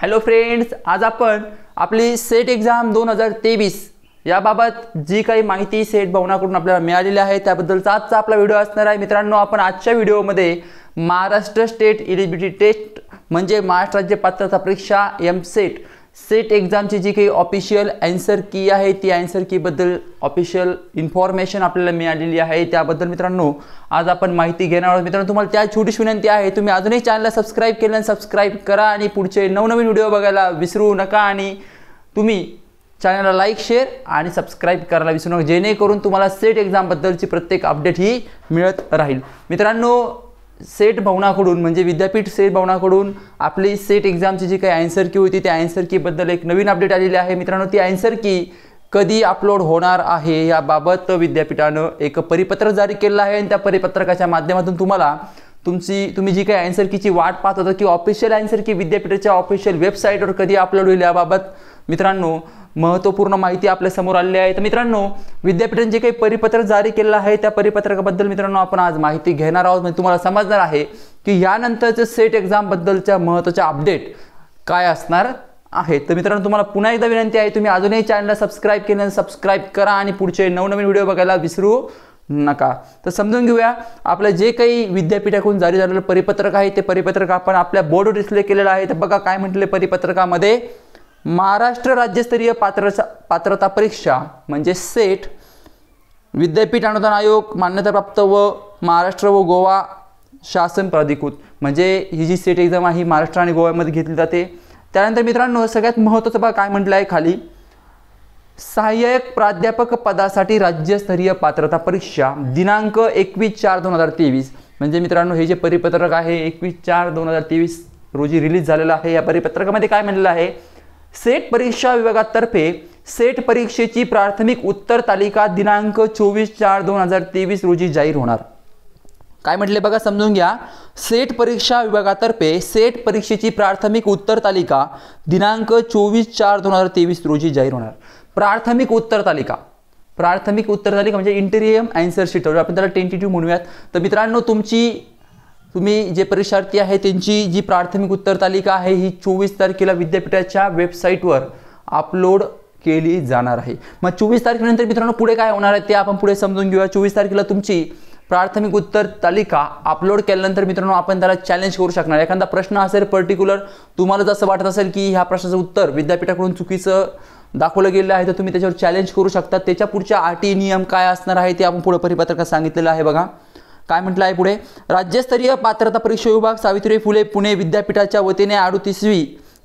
hello friends आज आपण आपली सेट एक्झाम दोन हजार तेवीस याबाबत जी काही माहिती सेट भवनाकडून आपल्याला मिळालेली आहे त्याबद्दलचा आजचा आपला व्हिडिओ असणार आहे मित्रांनो आपण आजच्या व्हिडिओमध्ये महाराष्ट्र स्टेट इलिजिबिलिटी टेस्ट म्हणजे महाराष्ट्र राज्य पात्रता परीक्षा एम सेट सेट एक्झामची जी काही ऑफिशियल ॲन्सर की आहे ती ॲन्सर कीबद्दल ऑफिशियल इन्फॉर्मेशन आपल्याला मिळालेली आहे त्याबद्दल मित्रांनो आज आपण माहिती घेणार आहोत मित्रांनो तुम्हाला त्या छोटीशी विनंती आहे तुम्ही अजूनही चॅनलला सबस्क्राईब केलं सबस्क्राईब करा आणि पुढचे नवनवीन व्हिडिओ बघायला विसरू नका आणि तुम्ही चॅनलला लाईक शेअर आणि सबस्क्राईब करायला विसरू नका जेणेकरून तुम्हाला सेट एक्झामबद्दलची प्रत्येक अपडेट ही मिळत राहील मित्रांनो सेट भवनाकडून म्हणजे विद्यापीठ सेट भवनाकडून आपली सेट एक्झामची जी काही आन्सर की होती त्या आन्सर कीबद्दल एक नवीन अपडेट आलेली आहे मित्रांनो ती आन्सर की कधी अपलोड होणार आहे याबाबत विद्यापीठानं एक परिपत्रक जारी केलं आहे आणि त्या परिपत्रकाच्या माध्यमातून तुम्हाला तुमची तुम्ही जी काही आन्सर कीची वाट पाहत होता की ऑफिशियल आन्सर की विद्यापीठाच्या ऑफिशियल वेबसाईटवर कधी अपलोड होईल याबाबत मित्रांनो महत्त्वपूर्ण माहिती आपल्यासमोर आलेली आहे तर मित्रांनो विद्यापीठाने जे काही परिपत्रक जारी केलेलं आहे त्या परिपत्रकाबद्दल मित्रांनो आपण आज माहिती घेणार आहोत म्हणजे तुम्हाला समजणार आहे की यानंतरच्या सेट एक्झामबद्दलच्या महत्त्वाच्या अपडेट काय असणार आहे तर मित्रांनो तुम्हाला पुन्हा एकदा विनंती आहे तुम्ही अजूनही चॅनलला सबस्क्राईब केल्यानं सबस्क्राईब करा आणि पुढचे नवनवीन व्हिडिओ बघायला विसरू नका तर समजून घेऊया आपलं जे काही विद्यापीठाकडून जारी झालेलं परिपत्रक आहे ते परिपत्रक आपण आपल्या बोर्डवर डिस्प्ले केलेलं आहे तर बघा काय म्हटले परिपत्रकामध्ये महाराष्ट्र राज्यस्तरीय पात्रता पात्रता परीक्षा म्हणजे सेट विद्यापीठ अनुदान आयोग मान्यताप्राप्त व महाराष्ट्र व गोवा शासन प्राधिकृत म्हणजे ही जी सेट एक्झाम आहे महाराष्ट्र आणि गोव्यामध्ये घेतली जाते त्यानंतर मित्रांनो सगळ्यात महत्त्वाचं भाग काय म्हटलं आहे खाली सहाय्यक प्राध्यापक पदासाठी राज्यस्तरीय पात्रता परीक्षा दिनांक एकवीस चार दोन हजार तेवीस म्हणजे मित्रांनो हे जे परिपत्रक आहे एकवीस चार दोन हजार तेवीस रोजी रिलीज झालेलं आहे या परिपत्रकामध्ये काय म्हणलेलं आहे सेट परीक्षा विभागातर्फे सेट परीक्षेची प्राथमिक उत्तर तालिका दिनांक चोवीस चार दोन हजार तेवीस रोजी जाहीर होणार काय म्हटले बघा समजून घ्या सेट परीक्षा विभागातर्फे सेट परीक्षेची प्राथमिक उत्तर तालिका दिनांक चोवीस चार दोन हजार तेवीस रोजी जाहीर होणार प्राथमिक उत्तर तालिका प्राथमिक उत्तर तालिका म्हणजे इंटेरियम अँसर शीट आपण त्याला टेंटेटिव्ह म्हणूयात तर मित्रांनो तुमची तुम्ही जे परीक्षार्थी आहे त्यांची जी प्राथमिक उत्तर तालिका आहे ही चोवीस तारखेला विद्यापीठाच्या वेबसाईटवर अपलोड केली जाणार आहे मग चोवीस तारखेनंतर मित्रांनो पुढे काय होणार आहे ते आपण पुढे समजून घेऊया चोवीस तारखेला तुमची प्राथमिक उत्तर तालिका अपलोड केल्यानंतर मित्रांनो आपण त्याला चॅलेंज करू शकणार एखादा प्रश्न असेल पर्टिक्युलर तुम्हाला जसं वाटत असेल की ह्या प्रश्नाचं उत्तर विद्यापीठाकडून चुकीचं दाखवलं गेलं आहे तर तुम्ही त्याच्यावर चॅलेंज करू शकता त्याच्या पुढच्या आटी नियम काय असणार आहे ते आपण पुढे परिपत्रकात सांगितलेलं आहे बघा काय म्हटलं आहे पुढे राज्यस्तरीय पात्रता परीक्षा विभाग सावित्रीबाई फुले पुणे विद्यापीठाच्या वतीने अडुतीसवी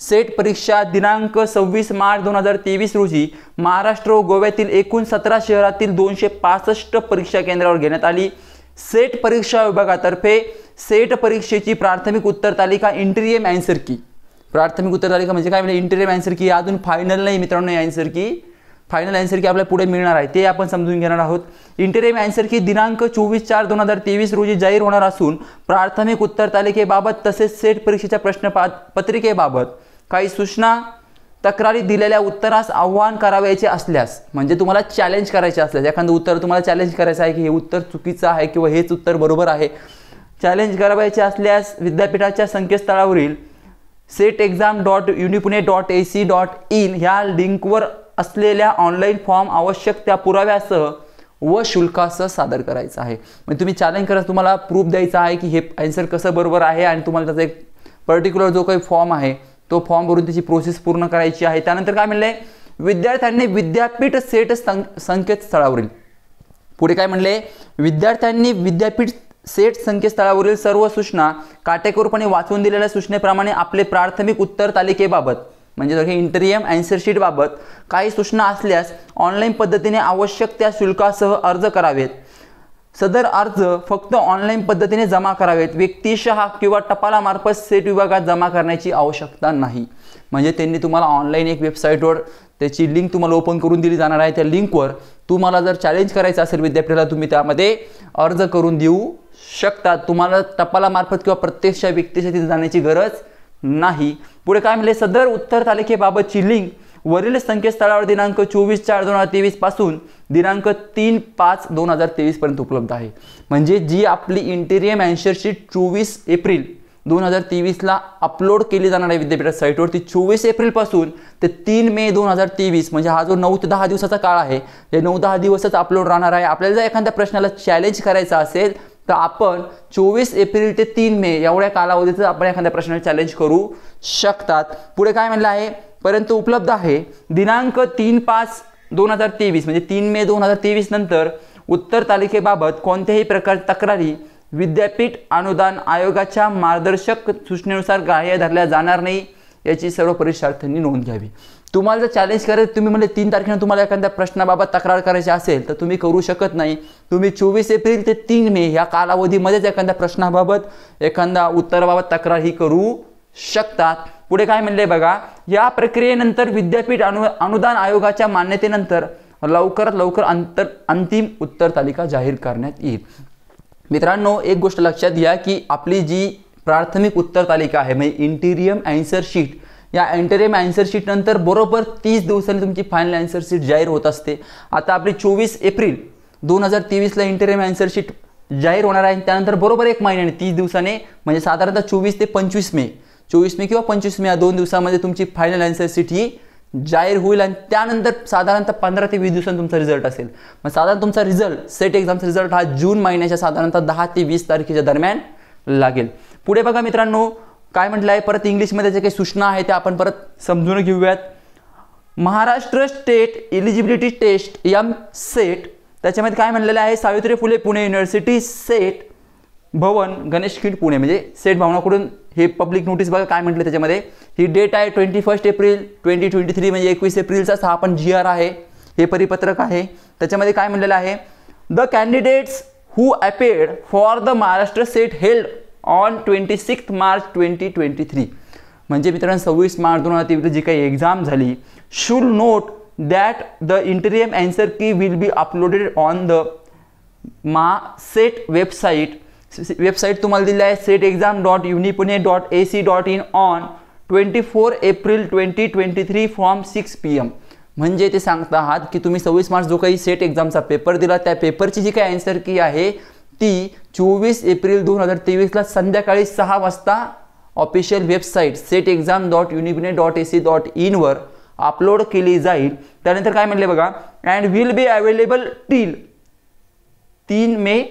सेट परीक्षा दिनांक सव्वीस मार्च दोन हजार तेवीस रोजी महाराष्ट्र व गोव्यातील एकूण सतरा शहरातील दोनशे पासष्ट परीक्षा केंद्रावर घेण्यात आली सेट परीक्षा विभागातर्फे सेट परीक्षेची प्राथमिक उत्तर तालिका इंटेरियम अँसर की प्राथमिक उत्तर तालिका म्हणजे काय म्हणजे इंटेरियम अँसर की अजून फायनल नाही मित्रांनो अँसर की फायनल ॲन्सर की आपल्याला पुढे मिळणार आहे ते आपण समजून घेणार आहोत इंटरेम आंसर की दिनांक चोवीस चार दोन हजार तेवीस रोजी जाहीर होणार असून प्राथमिक उत्तर तालिकेबाबत तसेच सेट परीक्षेच्या प्रश्न पत्रिकेबाबत काही सूचना तक्रारी दिलेल्या उत्तरास आव्हान करावयाचे असल्यास म्हणजे तुम्हाला चॅलेंज करायचे असल्यास एखादं उत्तर तुम्हाला चॅलेंज करायचं आहे की हे उत्तर चुकीचं आहे किंवा हेच उत्तर बरोबर आहे चॅलेंज करावयाचे असल्यास विद्यापीठाच्या संकेतस्थळावरील set exam dot unipune dot A C dot in ह्या लिंकवर असलेल्या ऑनलाईन फॉर्म आवश्यक त्या पुराव्यासह व शुल्कासह सादर करायचं आहे म्हणजे तुम्ही चॅलेंज करा तुम्हाला प्रूफ द्यायचा आहे की हे आन्सर कसं बरोबर आहे आणि तुम्हाला त्याचा एक पर्टिक्युलर जो काही फॉर्म आहे तो फॉर्म भरून त्याची प्रोसेस पूर्ण करायची आहे त्यानंतर काय म्हणलं विद्यार्थ्यांनी विद्यापीठ सेट संकेतस्थळावरील पुढे काय म्हणले विद्यार्थ्यांनी विद्यापीठ सेट संकेतस्थळावरील सर्व सूचना काटेकोरपणे वाचून दिलेल्या सूचनेप्रमाणे आपले प्राथमिक उत्तर तालिकेबाबत म्हणजे हे इंटरियम बाबत काही सूचना असल्यास ऑनलाईन पद्धतीने आवश्यक त्या शुल्कासह अर्ज करावेत सदर अर्ज फक्त ऑनलाईन पद्धतीने जमा करावेत व्यक्तिशः किंवा टपालामार्फत सेट विभागात जमा करण्याची आवश्यकता नाही म्हणजे त्यांनी तुम्हाला ऑनलाईन एक वेबसाईटवर त्याची लिंक तुम्हाला ओपन करून दिली जाणार आहे त्या लिंकवर तुम्हाला जर चॅलेंज करायचं असेल विद्यापीठाला तुम्ही त्यामध्ये अर्ज करून देऊ शकता तुम्हाला टपालामार्फत किंवा प्रत्यक्ष व्यक्तिशा तिथे जाण्याची गरज नाही पुढे काय म्हणले सदर उत्तर तालिकेबाबतची लिंक वरील संकेतस्थळावर दिनांक चोवीस चार दोन हजार तेवीस पासून दिनांक तीन पाच दोन हजार तेवीस पर्यंत उपलब्ध आहे म्हणजे जी आपली इंटेरियम अँशरशीट चोवीस एप्रिल दोन हजार तेवीसला अपलोड केली जाणार आहे विद्यापीठ साईटवरती चोवीस एप्रिलपासून ते तीन मे दोन हजार तेवीस म्हणजे हा जो नऊ ते दहा दिवसाचा काळ आहे ते नऊ दहा दिवसच अपलोड राहणार आहे आपल्याला जर एखाद्या प्रश्नाला चॅलेंज करायचा असेल तर आपण चोवीस एप्रिल ते तीन मे एवढ्या कालावधीत आपण एखाद्या प्रश्नाला चॅलेंज करू शकतात पुढे काय म्हणलं आहे परंतु उपलब्ध आहे दिनांक तीन पाच दोन हजार तेवीस म्हणजे तीन मे दोन हजार तेवीस नंतर उत्तर तालिकेबाबत कोणत्याही प्रकार तक्रारी विद्यापीठ अनुदान आयोगाच्या मार्गदर्शक सूचनेनुसार गाह्य धरल्या जाणार नाही याची सर्व परीक्षार्थ्यांनी नोंद घ्यावी तुम्हाला जर चॅलेंज करायचं तुम्ही म्हणजे तीन तारखेनं तुम्हाला एखाद्या प्रश्नाबाबत तक्रार करायची असेल तर तुम्ही करू शकत नाही तुम्ही चोवीस एप्रिल ते तीन मे या कालावधीमध्येच एखाद्या प्रश्नाबाबत एखाद्या उत्तराबाबत तक्रार ही करू शकतात पुढे काय म्हणले बघा या प्रक्रियेनंतर विद्यापीठ अनु अनुदान आयोगाच्या मान्यतेनंतर लवकरात लवकर अंतर अंतिम उत्तर तालिका जाहीर करण्यात येईल मित्रांनो एक गोष्ट लक्षात घ्या की आपली जी प्राथमिक उत्तर तालिका आहे म्हणजे इंटिरियम अँसर शीट या अँटरियम शीट शीटनंतर बरोबर तीस दिवसांनी तुमची फायनल अँसर शीट जाहीर होत असते आता आपली चोवीस एप्रिल दोन हजार तेवीसला इंटरियम शीट जाहीर होणार आहे त्यानंतर बरोबर एक महिन्याने तीस दिवसाने म्हणजे साधारणतः चोवीस ते पंचवीस मे चोवीस मे किंवा पंचवीस मे या दोन दिवसामध्ये तुमची फायनल अँसर शीट ही जाहीर होईल आणि त्यानंतर साधारणतः पंधरा ते वीस दिवसांनी तुमचा रिझल्ट असेल मग साधारण तुमचा रिझल्ट सेट एक्झामचा रिझल्ट हा जून महिन्याच्या साधारणतः दहा ते वीस तारखेच्या दरम्यान लागेल पुढे बघा मित्रांनो काय म्हटलं आहे परत इंग्लिशमध्ये त्याच्या काही सूचना आहे त्या आपण परत समजून घेऊयात Maharashtra state eligibility test M set त्याच्यामध्ये काय म्हणलेलं आहे सावित्री फुले पुणे युनिव्हर्सिटी सेट भवन गणेश खिंड पुणे म्हणजे सेट भवनाकडून हे पब्लिक नोटीस बघा काय म्हटलं त्याच्यामध्ये ही डेट आहे twenty first April twenty twenty three म्हणजे एकवीस एप्रिलचा स्थापन पण जी आर आहे हे परिपत्रक आहे त्याच्यामध्ये काय म्हणलेलं आहे the candidates who appeared for the Maharashtra set held on twenty sixth March twenty twenty three म्हणजे मित्रांनो सव्वीस मार्च दोन हजार तेवीस जी काही एक्झाम झाली should note that the interim answer key will be uploaded on the M set website website तुम्हाला दिली आहे set exam dot unipune dot A C dot in on twenty four April twenty twenty three from six P M म्हणजे ते सांगता आहात की तुम्ही सव्वीस मार्च जो काही सेट एक्झामचा पेपर दिला त्या पेपरची जी काही अँसर की आहे ती चोवीस एप्रिल दोन हजार तेवीसला संध्याकाळी सहा वाजता official website set exam dot unipune dot A C dot इनवर अपलोड केली जाईल त्यानंतर काय म्हटले बघा and will be available till तीन मे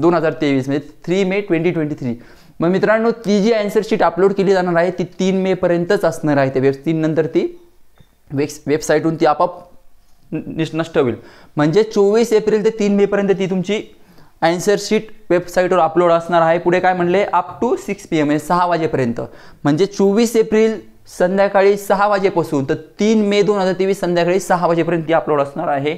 दोन हजार तेवीस म्हणजे three May twenty twenty three मग मित्रांनो ती जी शीट अपलोड केली जाणार आहे ती तीन मेपर्यंतच असणार आहे ते वेब तीन नंतर ती वेब वेबसाईटहून ती आपाप नष्ट होईल म्हणजे चोवीस एप्रिल ते तीन मेपर्यंत ती तुमची ॲन्सर शीट वेबसाईटवर अपलोड असणार आहे पुढे काय म्हणले up to six P M आहे सहा वाजेपर्यंत म्हणजे चोवीस एप्रिल संध्याकाळी सहा वाजेपासून तर तीन मे दोन हजार तेवीस संध्याकाळी सहा वाजेपर्यंत ती अपलोड असणार आहे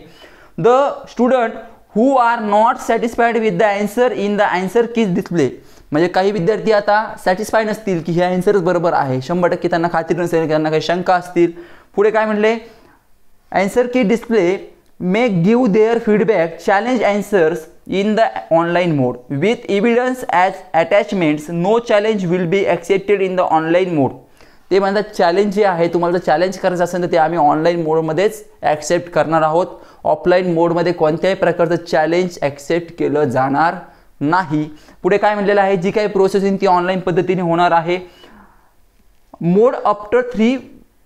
the student who are not satisfied with the answer in the answer keys display म्हणजे काही विद्यार्थी आता सॅटिस्फाय नसतील की हे अँसरच बरोबर आहे शंभर टक्के त्यांना खात्री नसेल त्यांना काही शंका असतील पुढे काय म्हणले answer key display may give their feedback challenge answers in the online mode with evidence as attachments no challenge will be accepted in the online mode ते म्हणतात चॅलेंज जे आहे तुम्हाला जर चॅलेंज करायचं असेल तर ते आम्ही ऑनलाईन मोडमध्येच ॲक्सेप्ट करणार आहोत ऑफलाईन मोडमध्ये कोणत्याही प्रकारचं चॅलेंज ॲक्सेप्ट केलं जाणार नाही पुढे काय म्हणलेलं आहे जी काही प्रोसेसिंग ती ऑनलाईन पद्धतीने होणार आहे mode after three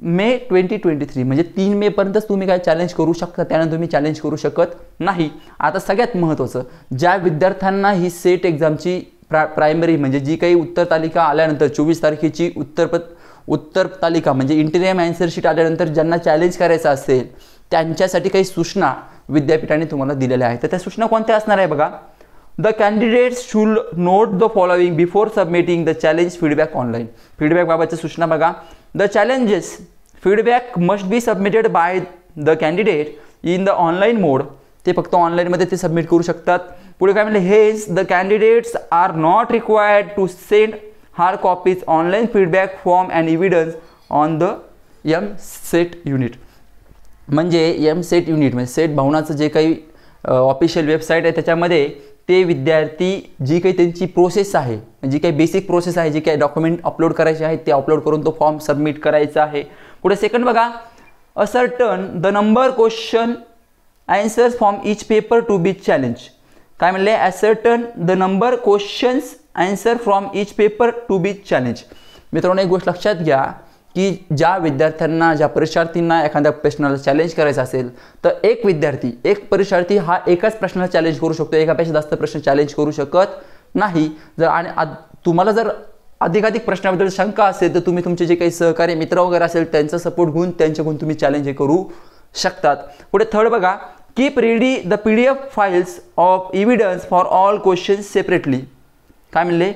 May twenty twenty three म्हणजे तीन मेपर्यंतच तुम्ही काय चॅलेंज करू शकता त्यानंतर तुम्ही चॅलेंज करू शकत नाही आता सगळ्यात महत्त्वाचं ज्या विद्यार्थ्यांना ही सेट एक्झामची प्रा प्रायमरी म्हणजे जी काही उत्तर तालिका आल्यानंतर चोवीस तारखेची उत्तरपत उत्तर तालिका म्हणजे इंटरियम शीट आल्यानंतर ज्यांना चॅलेंज करायचं असेल त्यांच्यासाठी काही सूचना विद्यापीठाने तुम्हाला दिलेल्या आहेत तर त्या सूचना कोणत्या असणार आहे बघा the candidates should note the following before submitting the challenge feedback online फीडबॅकबाबतच्या सूचना बघा the challenges feedback must be submitted by the candidate in the online mode ते फक्त ऑनलाईनमध्ये ते सबमिट करू शकतात पुढे काय म्हणलं hence the candidates are not required to send hard copies online feedback form and evidence on the M set unit म्हणजे यम सेट युनिट म्हणजे सेट भवनाचं जे काही ऑफिशियल वेबसाईट आहे त्याच्यामध्ये ते विद्यार्थी जी काही त्यांची प्रोसेस आहे जी काही बेसिक प्रोसेस आहे जे काही डॉक्युमेंट अपलोड करायचे आहेत ते अपलोड करून तो फॉर्म सबमिट करायचा आहे पुढे सेकंड बघा ascertain the number question answers from each paper to be challenge काय म्हणले ascertain the number questions answer from each paper to be challenge मित्रांनो एक गोष्ट लक्षात घ्या की ज्या विद्यार्थ्यांना ज्या परीक्षार्थींना एखाद्या प्रश्नाला चॅलेंज करायचं असेल तर एक विद्यार्थी एक परीक्षार्थी हा एकाच प्रश्नाला चॅलेंज करू शकतो एकापेक्षा जास्त प्रश्न चॅलेंज करू शकत नाही जर आणि तुम्हाला जर अधिकाधिक प्रश्नाबद्दल शंका असेल तर तुम्ही तुमचे जे काही सहकारी मित्र वगैरे असेल त्यांचा सपोर्ट घेऊन त्यांच्याकडून तुम्ही चॅलेंज हे करू शकतात पुढे थर्ड बघा keep ready the P D F files of evidence for all questions separately काय म्हणले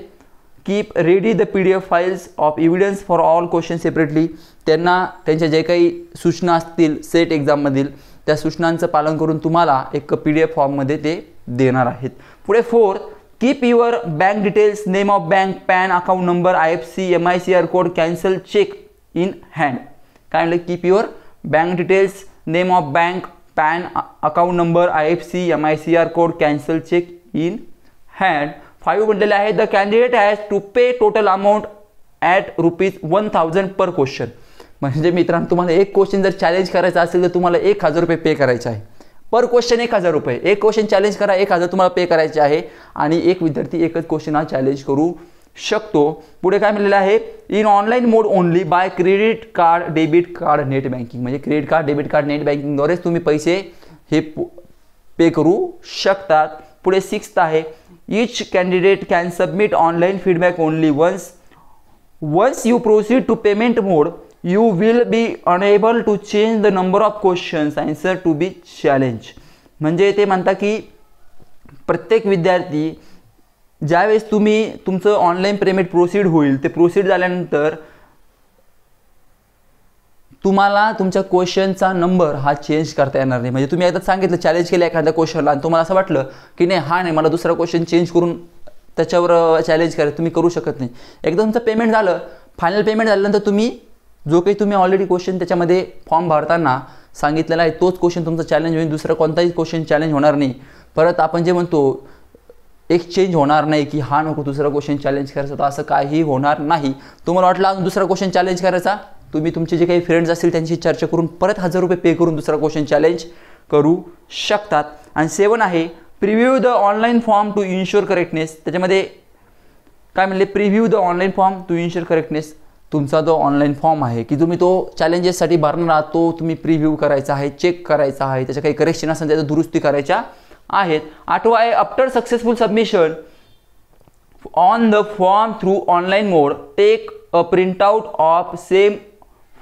keep ready the P D F files of evidence for all question separately त्यांना त्यांच्या जे काही सूचना असतील सेट एक्झाममधील त्या सूचनांचं पालन करून तुम्हाला एक पी डी एफ फॉर्ममध्ये ते देणार आहेत पुढे fourth keep your bank details name of bank PAN account number I F C M I C R code cancel cheque in hand काय म्हणलं keep your bank details name of bank PAN account number I F C M I C R code cancel cheque in hand five म्हटलेले आहे the candidate has to pay total amount at rupees one thousand per question म्हणजे मित्रांनो तुम्हाला एक question जर challenge करायचा असेल तर तुम्हाला एक हजार रुपये पे करायचे आहे पर क्वेश्चन एक हजार रुपये एक क्वेश्चन चॅलेंज करा एक हजार तुम्हाला पे करायचे आहे आणि एक विद्यार्थी एकच क्वेश्चन हा चॅलेंज करू शकतो पुढे काय म्हणलेलं आहे in online mode only by credit card debit card net banking म्हणजे credit card debit card net बँकिंगद्वारेच तुम्ही पैसे हे पे करू शकतात पुढे सिक्स्थ आहे each candidate can submit online feedback only once once you proceed to payment mode you will be unable to change the number of questions answer to be challenge म्हणजे ते म्हणता की प्रत्येक विद्यार्थी ज्यावेळेस तुम्ही तुमचं ऑनलाईन पेमेंट प्रोसीड होईल ते प्रोसीड झाल्यानंतर तुम्हाला तुमच्या क्वेश्चनचा नंबर हा चेंज करता येणार नाही म्हणजे तुम्ही एकदा सांगितलं चॅलेंज केलं एखाद्या क्वेश्चनला आणि तुम्हाला असं वाटलं की नाही हा नाही मला दुसरा क्वेश्चन चेंज करून त्याच्यावर चॅलेंज करा तुम्ही करू शकत नाही एकदा तुमचं पेमेंट झालं फायनल पेमेंट झाल्यानंतर तुम्ही जो काही तुम्ही ऑलरेडी क्वेश्चन त्याच्यामध्ये फॉर्म भरताना सांगितलेला आहे तोच क्वेश्चन तुमचा चॅलेंज होईल दुसरा कोणताही क्वेश्चन चॅलेंज होणार नाही परत आपण जे म्हणतो एक चेंज होणार नाही की हा नको दुसरा क्वेश्चन चॅलेंज करायचा तर असं काही होणार नाही तुम्हाला वाटलं अजून दुसरा क्वेश्चन चॅलेंज करायचा तुम्ही तुमचे जे काही फ्रेंड्स असतील त्यांची चर्चा करून परत हजार रुपये पे करून दुसरा क्वेश्चन चॅलेंज करू शकतात आणि सेवन आहे preview the online form to ensure correctness त्याच्यामध्ये काय म्हणले preview the online form to ensure correctness तुमचा जो ऑनलाईन फॉर्म आहे की तुम्ही तो चॅलेंजेससाठी भरणार आहात तो तुम्ही प्रिव्ह्यू करायचा आहे चेक करायचा आहे त्याच्या काही करेक्शन असेल त्याच्या दुरुस्ती करायच्या आहेत आठवा आहे after successful submission on the form through online mode take a print out of same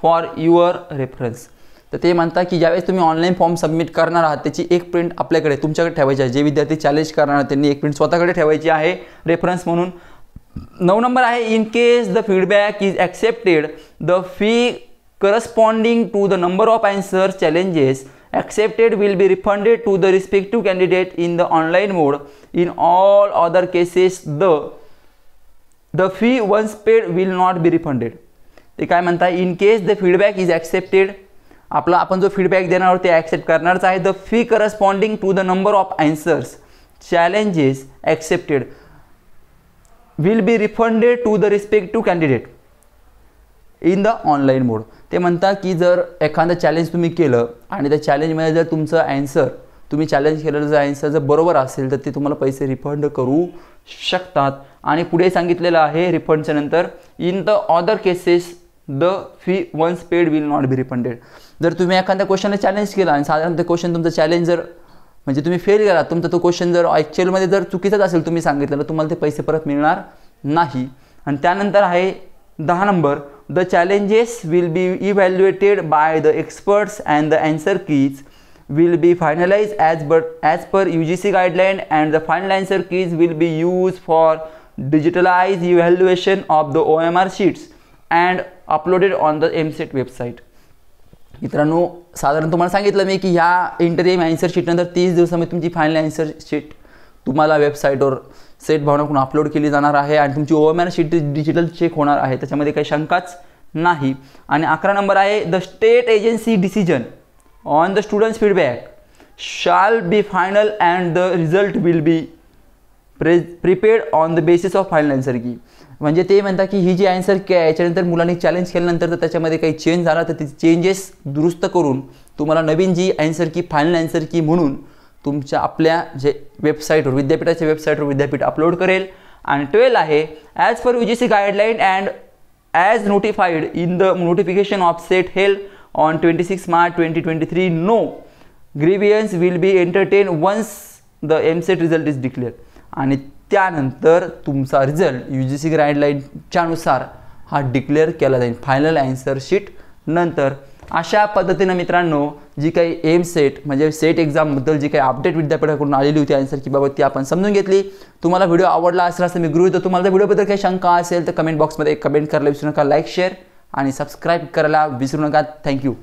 for your reference तर ते म्हणतात की ज्यावेळेस तुम्ही ऑनलाईन फॉर्म सबमिट करणार आहात त्याची एक प्रिंट आपल्याकडे तुमच्याकडे ठेवायची आहे जे विद्यार्थी चॅलेंज करणार त्यांनी एक प्रिंट स्वतःकडे ठेवायची आहे रेफरन्स म्हणून नऊ नंबर आहे in case the feedback is accepted the fee corresponding to the number of answer challenges accepted will be refunded to the respective candidate in the online mode in all other cases the the fee once paid will not be refunded ते काय म्हणताय in case the feedback is accepted आपला आपण जो feedback देणार आहोत ते accept करणारच आहे the fee corresponding to the number of answers challenges accepted will be refunded to the respect to candidate in the online mode ते म्हणतात की जर एखादं चॅलेंज तुम्ही केलं आणि त्या चॅलेंजमध्ये जर तुमचं अँसर तुम्ही चॅलेंज केलेलं जर अँसर जर बरोबर असेल तर ते तुम्हाला पैसे रिफंड करू शकतात आणि पुढे सांगितलेलं आहे रिफंडच्या नंतर in the other cases the fee once paid will not be refunded जर तुम्ही एखाद्या क्वेश्चनला चॅलेंज केला आणि साधारण ते क्वेश्चन तुमचं चॅलेंज जर म्हणजे तुम्ही फेल गेला तुमचा तो क्वेश्चन जर ॲक्च्युअलमध्ये जर चुकीचंच असेल तुम्ही सांगितलं तर तुम्हाला ते पैसे परत मिळणार नाही आणि त्यानंतर आहे दहा number the challenges will be evaluated by the experts and the answer keys will be finalise as but as per U G C guideline and the final answer keys will be use for digitalise evaluation of the O M R sheets and uploaded on the M set website मित्रांनो साधारण तुम्हाला सांगितलं मी की ह्या interview answer शीटनंतर तीस दिवसामध्ये तुमची final answer sheet तुम्हाला वेबसाईटवर सेट भावनाकडून अपलोड केली जाणार आहे आणि तुमची O M R sheet digital check होणार आहे त्याच्यामध्ये काही शंकाच नाही आणि अकरा नंबर आहे the state agency decision on the students feedback shall be final and the result will be pre prepared on the basis of final answer key म्हणजे ते म्हणतात की ही जी आन्सर के आहे याच्यानंतर मुलांनी चॅलेंज केल्यानंतर तर त्याच्यामध्ये काही चेंज झाला तर ते चेंजेस दुरुस्त करून तुम्हाला नवीन जी answer key final answer key म्हणून तुमच्या आपल्या जे वेबसाईटवर विद्यापीठाच्या वेबसाईटवर विद्यापीठ अपलोड करेल आणि ट्वेल आहे as for U G C guideline and as notified in the notification of SET held on twenty six March twenty twenty three no grievance will be entertain once the M SET result is declare आणि त्यानंतर तुमचा result U G C ग्राईडलाईनच्यानुसार हा declare केला जाईल final answer sheet नंतर अशा पद्धतीनं मित्रांनो जी काही एम सेट म्हणजे सेट एक्झामबद्दल जी काही अपडेट विद्यापीठाकडून आलेली होती आन्सर की बाबत ती आपण समजून घेतली तुम्हाला व्हिडिओ आवडला असेल असं मी गृहित तुम्हाला व्हिडिओबद्दल काही शंका असेल तर कमेंट बॉक्समध्ये कमेंट करायला विसरू नका लाईक शेअर आणि सबस्क्राईब करायला विसरू नका थँक्यू